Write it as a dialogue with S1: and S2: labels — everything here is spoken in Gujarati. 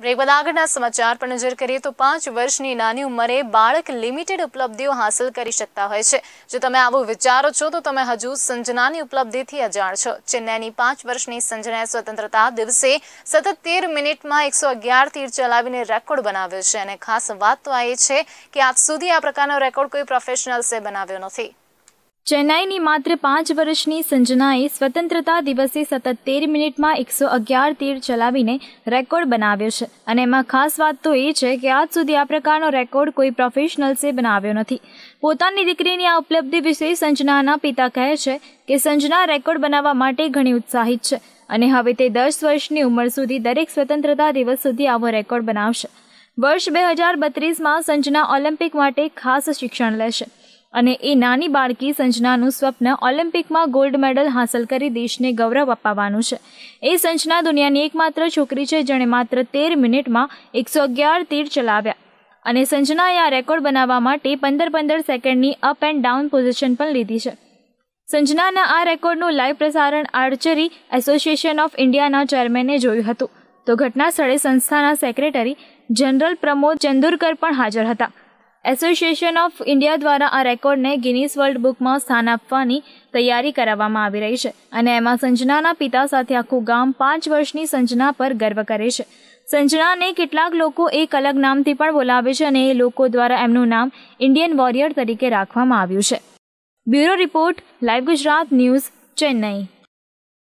S1: બ્રેક આગળના સમાચાર પર નજર કરીએ તો પાંચ વર્ષની નાની ઉંમરે બાળક લિમિટેડ ઉપલબ્ધિઓ હાંસલ કરી શકતા હોય છે જો તમે આવું વિચારો છો તો તમે હજુ સંજનાની ઉપલબ્ધિથી અજાણ છો ચેન્નાઈની પાંચ વર્ષની સંજનાએ સ્વતંત્રતા દિવસે સતત તેર મિનિટમાં એકસો અગિયાર તીર ચલાવીને રેકોર્ડ બનાવ્યો છે અને ખાસ વાત તો આ એ છે કે આજ સુધી આ પ્રકારનો રેકોર્ડ કોઈ પ્રોફેશનલ્સે બનાવ્યો નથી
S2: ચેન્નાઈની માત્ર પાંચ વર્ષની સંજનાએ સ્વતંત્રતા દિવસે સતત તેર મિનિટમાં એકસો અગિયાર તીર ચલાવીને રેકોર્ડ બનાવ્યો છે અને એમાં ખાસ વાત તો એ છે કે આજ સુધી આ પ્રકારનો રેકોર્ડ કોઈ પ્રોફેશનલ્સે બનાવ્યો નથી પોતાની દીકરીની આ ઉપલબ્ધિ વિશે સંજનાના પિતા કહે છે કે સંજના રેકોર્ડ બનાવવા માટે ઘણી ઉત્સાહિત છે અને હવે તે દસ વર્ષની ઉંમર સુધી દરેક સ્વતંત્રતા દિવસ સુધી આવો રેકોર્ડ બનાવશે વર્ષ બે હજાર બત્રીસમાં સંજના ઓલિમ્પિક માટે ખાસ શિક્ષણ લેશે અને એ નાની બાળકી સંજનાનું સ્વપ્ન ઓલિમ્પિકમાં ગોલ્ડ મેડલ હાંસલ કરી દેશને ગૌરવ અપાવવાનું છે એ સંજના દુનિયાની એકમાત્ર છોકરી છે જેણે માત્ર તેર મિનિટમાં એકસો અગિયાર તીર ચલાવ્યા અને સંજનાએ આ રેકોર્ડ બનાવવા માટે પંદર પંદર સેકન્ડની અપ એન્ડ ડાઉન પોઝિશન પણ લીધી છે સંજનાના આ રેકોર્ડનું લાઈવ પ્રસારણ આર્ચરી એસોસિએશન ઓફ ઇન્ડિયાના ચેરમેને જોયું હતું તો ઘટના સ્થળે સંસ્થાના સેક્રેટરી જનરલ પ્રમોદ ચંદુરકર પણ હાજર હતા એસોસિએશન ઓફ ઇન્ડિયા દ્વારા આ રેકોર્ડને ગિનીસ વર્લ્ડ બુકમાં સ્થાન આપવાની તૈયારી કરાવવામાં આવી રહી છે અને એમાં સંજનાના પિતા સાથે આખું ગામ પાંચ વર્ષની સંજના પર ગર્વ કરે છે સંજનાને કેટલાક લોકો એક અલગ નામથી પણ બોલાવે છે અને એ લોકો દ્વારા એમનું નામ ઇન્ડિયન વોરિયર તરીકે રાખવામાં આવ્યું છે bureau report live Gujarat news Chennai